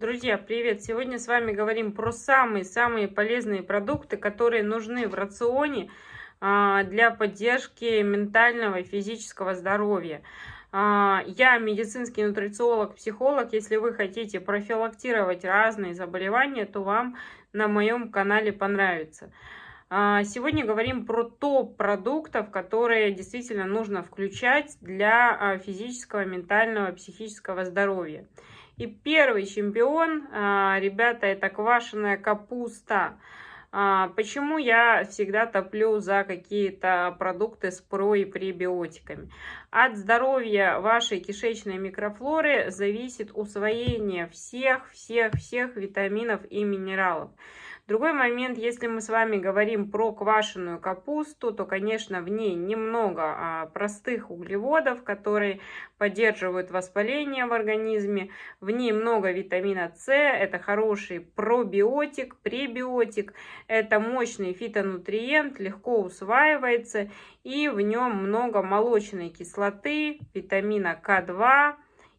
Друзья, привет! Сегодня с вами говорим про самые-самые полезные продукты, которые нужны в рационе а, для поддержки ментального и физического здоровья. А, я медицинский нутрициолог, психолог. Если вы хотите профилактировать разные заболевания, то вам на моем канале понравится. А, сегодня говорим про топ продуктов, которые действительно нужно включать для физического, ментального, психического здоровья. И первый чемпион, а, ребята, это квашеная капуста. А, почему я всегда топлю за какие-то продукты с про и пребиотиками? От здоровья вашей кишечной микрофлоры зависит усвоение всех-всех-всех витаминов и минералов. Другой момент, если мы с вами говорим про квашеную капусту, то, конечно, в ней немного а, простых углеводов, которые поддерживают воспаление в организме. В ней много витамина С, это хороший пробиотик, пребиотик, это мощный фитонутриент, легко усваивается и в нем много молочной кислоты, витамина К2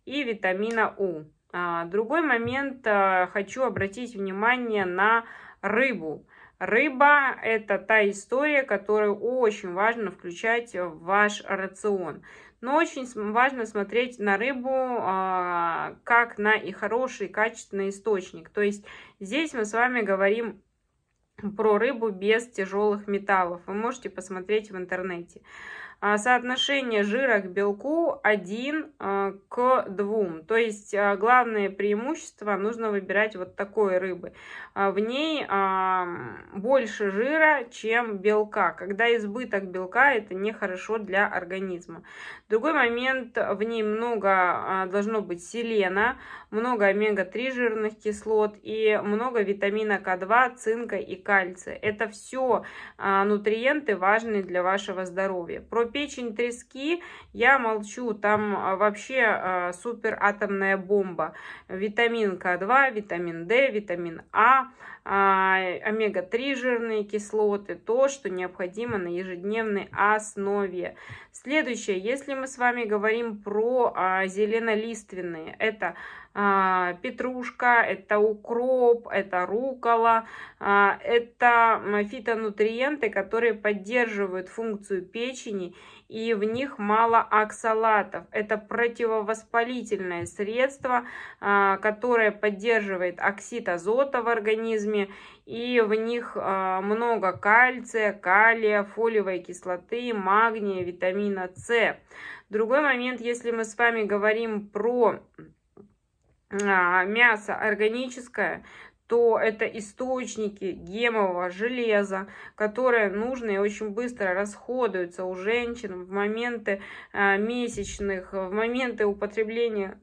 и витамина У. А, другой момент, а, хочу обратить внимание на рыбу. Рыба – это та история, которую очень важно включать в ваш рацион. Но очень важно смотреть на рыбу а, как на и хороший, и качественный источник. То есть здесь мы с вами говорим про рыбу без тяжелых металлов. Вы можете посмотреть в интернете. А, соотношение жира к белку 1 а, к 2. То есть а, главное преимущество нужно выбирать вот такой рыбы. В ней больше жира, чем белка. Когда избыток белка, это нехорошо для организма. Другой момент, в ней много должно быть селена, много омега-3 жирных кислот и много витамина К2, цинка и К кальция. Это все а, нутриенты важные для вашего здоровья. Про печень трески я молчу, там а, вообще а, супер атомная бомба. Витамин К2, витамин D, витамин А, омега-3 жирные кислоты, то, что необходимо на ежедневной основе. Следующее, если мы с вами говорим про зеленолиственные, это петрушка, это укроп, это рукола, это фитонутриенты, которые поддерживают функцию печени, и в них мало оксалатов. Это противовоспалительное средство, а, которое поддерживает оксид азота в организме, и в них а, много кальция, калия, фолиевой кислоты, магния, витамина С. Другой момент, если мы с вами говорим про а, мясо органическое, то это источники гемового железа, которые нужно и очень быстро расходуются у женщин в моменты э, месячных, в моменты употребления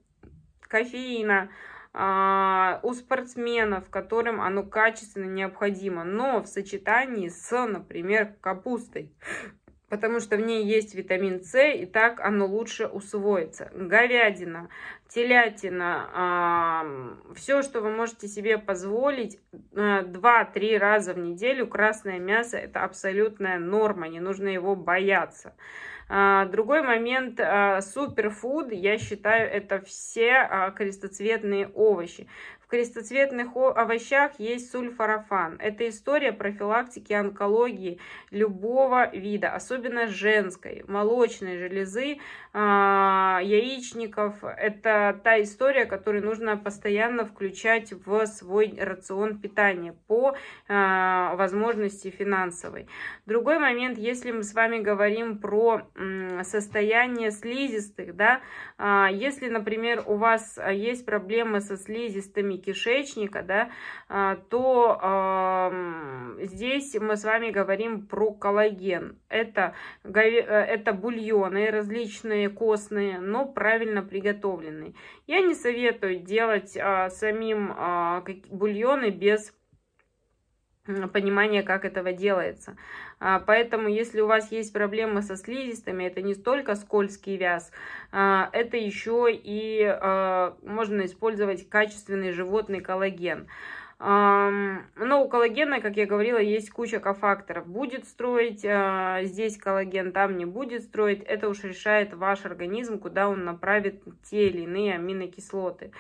кофеина, а, у спортсменов, которым оно качественно необходимо, но в сочетании с, например, капустой потому что в ней есть витамин С, и так оно лучше усвоится. Говядина, телятина, э, все, что вы можете себе позволить, э, 2-3 раза в неделю красное мясо – это абсолютная норма, не нужно его бояться. А, другой момент э, суперфуд, я считаю, это все э, крестоцветные овощи. В крестоцветных овощах есть сульфорафан. Это история профилактики онкологии любого вида, особенно женской, молочной железы, а, яичников. Это та история, которую нужно постоянно включать в свой рацион питания по а, возможности финансовой. Другой момент, если мы с вами говорим про состояние слизистых, да, а, если, например, у вас есть проблемы со слизистыми, и кишечника, да, а, то э, здесь мы с вами говорим про коллаген. Это, э, это бульоны различные костные, но правильно приготовленные. Я не советую делать э, самим э, бульоны без понимание, как этого делается. А, поэтому, если у вас есть проблемы со слизистыми, это не столько скользкий вяз, а, это еще и а, можно использовать качественный животный коллаген. Но у коллагена, как я говорила, есть куча кофакторов. Будет строить а, здесь коллаген, там не будет строить. Это уж решает ваш организм, куда он направит те или иные аминокислоты.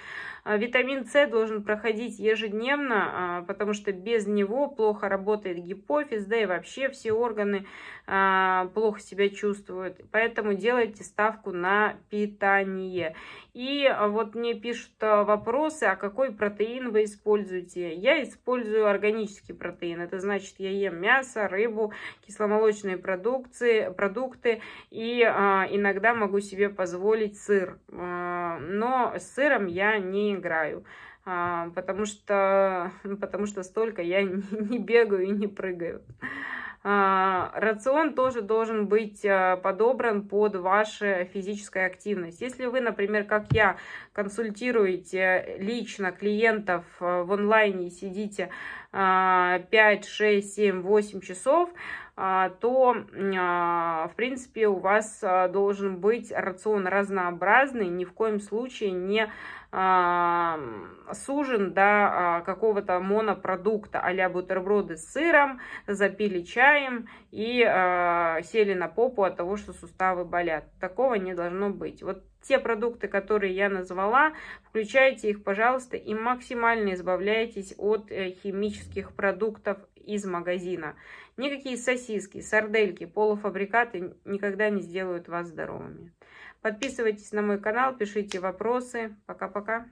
А, витамин С должен проходить ежедневно, а, потому что без него плохо работает гипофиз, да и вообще все органы плохо себя чувствуют. Поэтому делайте ставку на питание. И вот мне пишут вопросы, а какой протеин вы используете? Следующее. Я использую органический протеин. Это значит, я ем мясо, рыбу, кисломолочные продукции, продукты и а, иногда могу себе позволить сыр. А, но с сыром я не играю а, потому что, потому что столько я не бегаю и не прыгаю. А, рацион тоже должен быть э, подобран под вашу физическую активность. Если вы, например, как я, консультируете лично клиентов э, в онлайне и сидите 5, 6, 7, 8 часов, а, то, а, в принципе, у вас э, должен быть рацион разнообразный, ни в коем случае не а, сужен до а, какого-то монопродукта, а бутерброды с сыром, запили чаем и а, сели на попу от того, что суставы болят. Такого не должно быть. Вот те продукты, которые я назвала, включайте их, пожалуйста, и максимально избавляйтесь от э, химических продуктов из магазина. Никакие сосиски, сардельки, полуфабрикаты никогда не сделают вас здоровыми. Подписывайтесь на мой канал, пишите вопросы. Пока-пока.